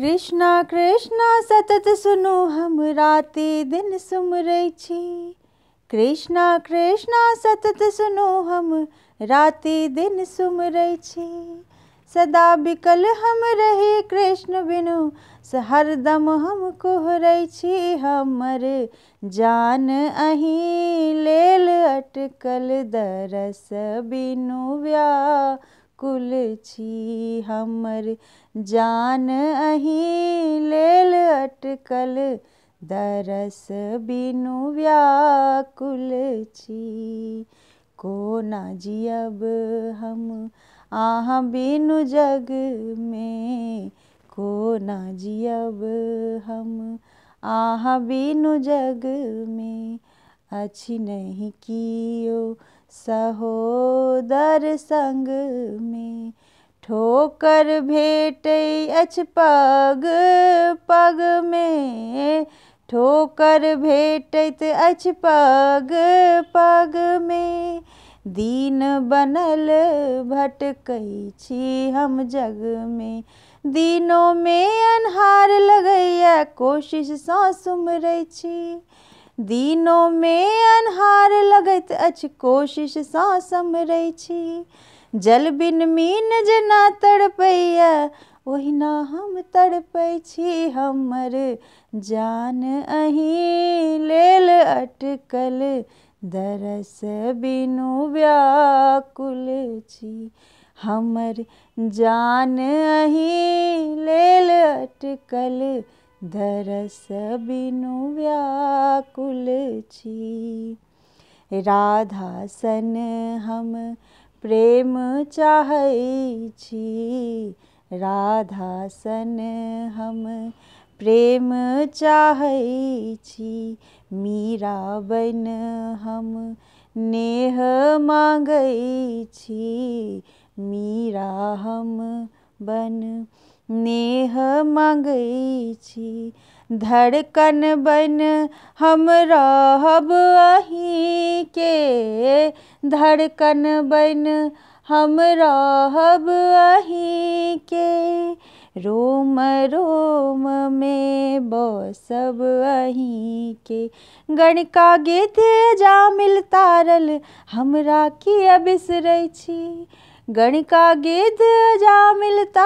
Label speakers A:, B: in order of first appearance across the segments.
A: कृष्णा कृष्णा सतत सुनो हम राति दिन सुमरै कृष्णा कृष्णा सतत सुनो हम राति दिन सुमरै सदा बिकल हम रहे कृष्ण बिनु हरदम हम कोहरै हमर जान अहीं लेल अटकल दरस बिनु व्या कुल छी हमर जान अही लेल अटकल दरस बिनु व्याकुल छी कोना जियब हम अहाँ बिनु जग में कोना जियब हम अहाँ बिनु जग में अच्छी नहीं कियो सहोदर संग में ठोकर भेट अच पग पग में ठोकर भेटत अच पग पग में दीन बनल भटकै हम जग में दिनों में अन्हार लगैया कोशिश सँ सुमरै छी दिनों में अनहार लगत अच कोशिश सा समरै छी जल बिन मीन जना तड़पैया ओहिना हम तड़पै छी हमर जान अही लेल अटकल दरस बिनु व्याकुल छी हमर जान अही लेल अटकल दरस बिनु व्याकुल राधा सन हम प्रेम चाहै छी राधा सन हम प्रेम चाहै छी मीरा बन हम नेह मांगै छी मीरा हम बन नेह मंगई धड़कन बन हम रहब अही के धड़कन बन हम रहब अही के रोम रोम में बसब अही के गणिका गीत जा मिल तारल हमरा किया बिसर छी गणिका गीत जा मिलता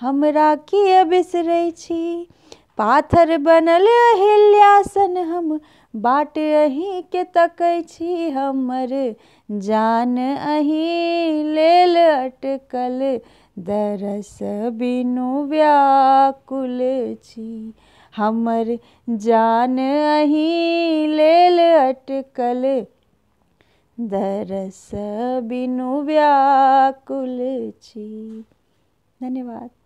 A: हमरा की बिसर छी पाथर बनल हिल्यासन हम बाट अही के तक छी हमर जान अही लेल अटकल दरस बिनु व्याकुल छी हमर जान अही लेल अटकल दरस बिनु व्याकुल छी धन्यवाद